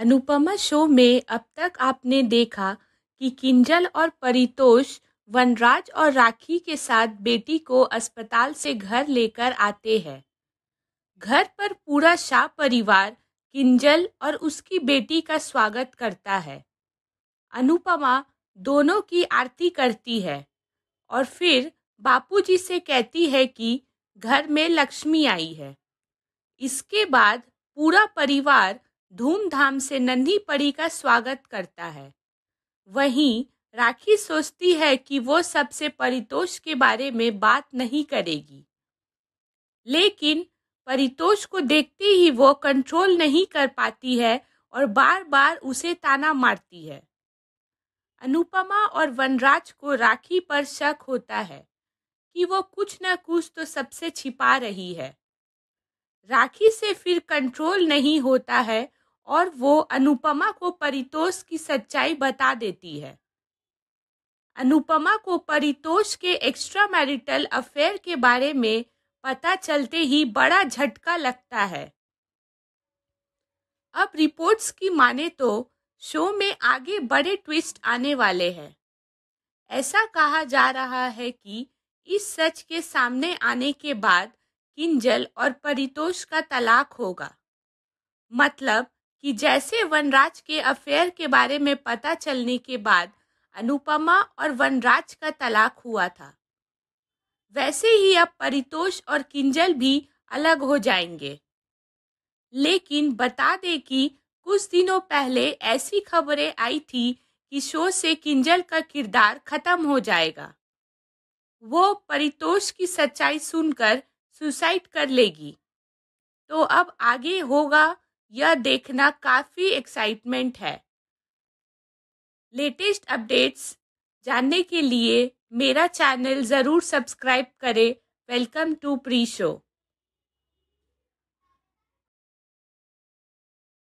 Anupama show में अब तक आपने देखा कि किंजल और परितोष वनराज और राखी के साथ बेटी को अस्पताल से घर लेकर आते हैं घर पर पूरा शाह परिवार किंजल और उसकी बेटी का स्वागत करता है अनुपमा दोनों की आरती करती है और फिर बापूजी से कहती है कि घर में लक्ष्मी आई है इसके बाद पूरा परिवार धूमधाम से नन्ही पड़ी का स्वागत करता है वहीं राखी सोचती है कि वो सबसे परितोष के बारे में बात नहीं करेगी लेकिन परितोष को देखते ही वो कंट्रोल नहीं कर पाती है और बार बार उसे ताना मारती है अनुपमा और वनराज को राखी पर शक होता है कि वो कुछ न कुछ तो सबसे छिपा रही है राखी से फिर कंट्रोल नहीं होता है और वो अनुपमा को परितोष की सच्चाई बता देती है अनुपमा को परितोष के एक्स्ट्रा मैरिटल अफेयर के बारे में पता चलते ही बड़ा झटका लगता है अब रिपोर्ट्स की माने तो शो में आगे बड़े ट्विस्ट आने वाले हैं ऐसा कहा जा रहा है कि इस सच के सामने आने के बाद किंजल और परितोष का तलाक होगा मतलब कि जैसे वनराज के अफेयर के बारे में पता चलने के बाद अनुपमा और वनराज का तलाक हुआ था वैसे ही अब परितोष और किंजल भी अलग हो जाएंगे लेकिन बता दे कि कुछ दिनों पहले ऐसी खबरें आई थी कि शो से किंजल का किरदार खत्म हो जाएगा वो परितोष की सच्चाई सुनकर सुसाइड कर लेगी तो अब आगे होगा यह देखना काफ़ी एक्साइटमेंट है लेटेस्ट अपडेट्स जानने के लिए मेरा चैनल ज़रूर सब्सक्राइब करें वेलकम टू प्री शो